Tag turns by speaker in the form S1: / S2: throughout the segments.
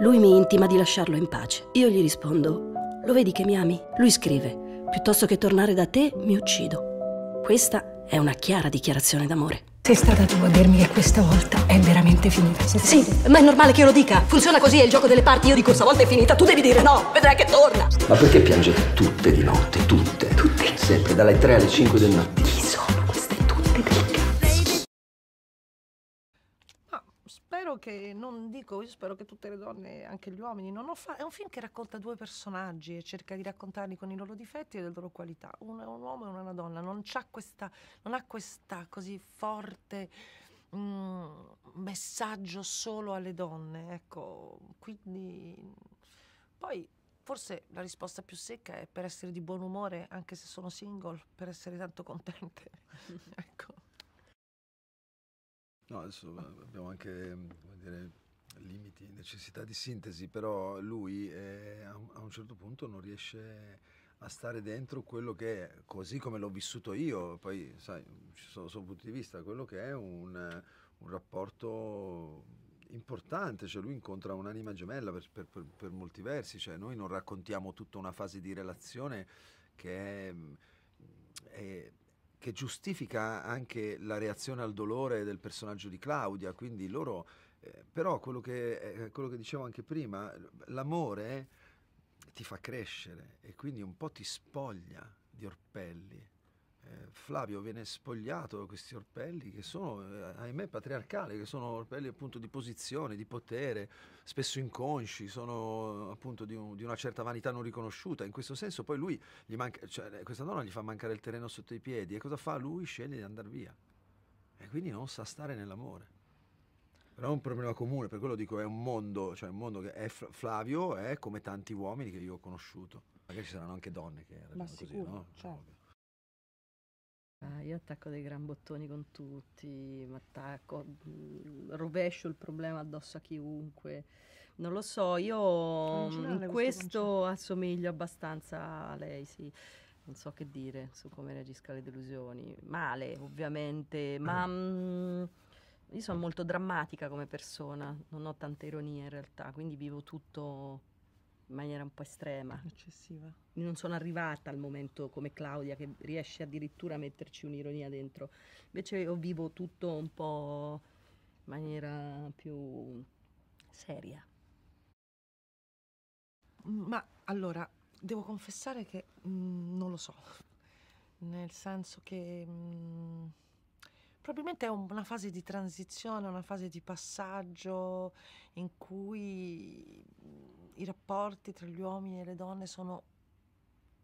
S1: Lui mi intima di lasciarlo in pace. Io gli rispondo, lo vedi che mi ami? Lui scrive, piuttosto che tornare da te mi uccido. Questa è una chiara dichiarazione d'amore. Sei stata tu a dirmi che questa volta è veramente finita. Sì, sì, ma è normale che io lo dica. Funziona così, è il gioco delle parti. Io dico stavolta è finita, tu devi dire no, vedrai che torna.
S2: Ma perché piangete tutte di notte? Tutte? Tutte? Sempre dalle 3 alle 5 del mattino. Chi sono queste tutte di notte?
S3: spero che, non dico, io spero che tutte le donne, anche gli uomini, non ho fa- è un film che racconta due personaggi e cerca di raccontarli con i loro difetti e le loro qualità. Uno è un uomo e una donna, non, questa, non ha questa così forte mm, messaggio solo alle donne, ecco, quindi poi forse la risposta più secca è per essere di buon umore, anche se sono single, per essere tanto contente. ecco.
S2: No, adesso abbiamo anche dire, limiti, necessità di sintesi, però lui eh, a un certo punto non riesce a stare dentro quello che è, così come l'ho vissuto io, poi sai, ci sono, sono punti di vista, quello che è un, un rapporto importante, cioè lui incontra un'anima gemella per, per, per, per molti versi, cioè noi non raccontiamo tutta una fase di relazione che è, è che giustifica anche la reazione al dolore del personaggio di Claudia, quindi loro, eh, però quello che, eh, quello che, dicevo anche prima, l'amore ti fa crescere e quindi un po' ti spoglia di orpelli eh, Flavio viene spogliato da questi orpelli che sono, eh, ahimè, patriarcali, che sono orpelli appunto di posizione, di potere, spesso inconsci, sono appunto di, un, di una certa vanità non riconosciuta. In questo senso poi lui, gli manca, cioè, eh, questa donna gli fa mancare il terreno sotto i piedi e cosa fa? Lui sceglie di andare via e quindi non sa stare nell'amore però è un problema comune, per quello dico è un mondo, cioè un mondo che è Flavio è come tanti uomini che io ho conosciuto. Magari ci saranno anche donne che ragionano così, no?
S1: Certo. Ah, io attacco dei gran bottoni con tutti, attacco, mm, rovescio il problema addosso a chiunque. Non lo so, io in mm, questo, assomiglio abbastanza a lei, sì. Non so che dire su come reagisca alle delusioni. Male, ovviamente, ma... Ah. Mm. Io sono molto drammatica come persona, non ho tanta ironia in realtà, quindi vivo tutto in maniera un po' estrema. Eccessiva. Non sono arrivata al momento come Claudia che riesce addirittura a metterci un'ironia dentro. Invece io vivo tutto un po' in maniera più seria.
S3: Mm, ma allora, devo confessare che mh, mm, non lo so, nel senso che mh, mm, probabilmente è una fase di transizione, una fase di passaggio in cui i rapporti tra gli uomini e le donne sono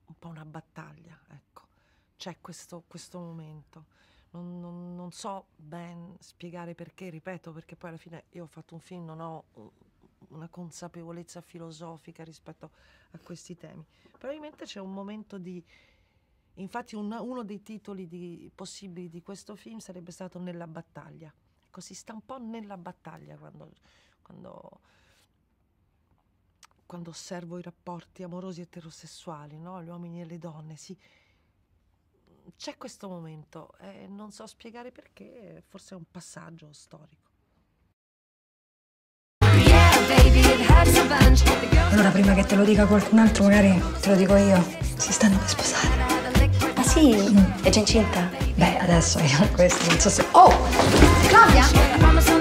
S3: un po' una battaglia, ecco. C'è questo, questo momento. Non, non, non, so ben spiegare perché, ripeto, perché poi alla fine io ho fatto un film, non ho uh, una consapevolezza filosofica rispetto a questi temi. Probabilmente c'è un momento di... Infatti un, uno dei titoli di, possibili di questo film sarebbe stato Nella battaglia. Ecco, si sta un po' nella battaglia quando, quando quando osservo i rapporti amorosi eterosessuali, no? gli uomini e le donne, sì. C'è questo momento e eh, non so spiegare perché, forse è un passaggio storico.
S2: Allora, prima che te lo
S1: dica qualcun altro, magari te lo dico io. Si stanno per sposare. Ah sì? Mm. È già incinta? Beh, adesso io questo non so se... Oh!
S2: Claudia!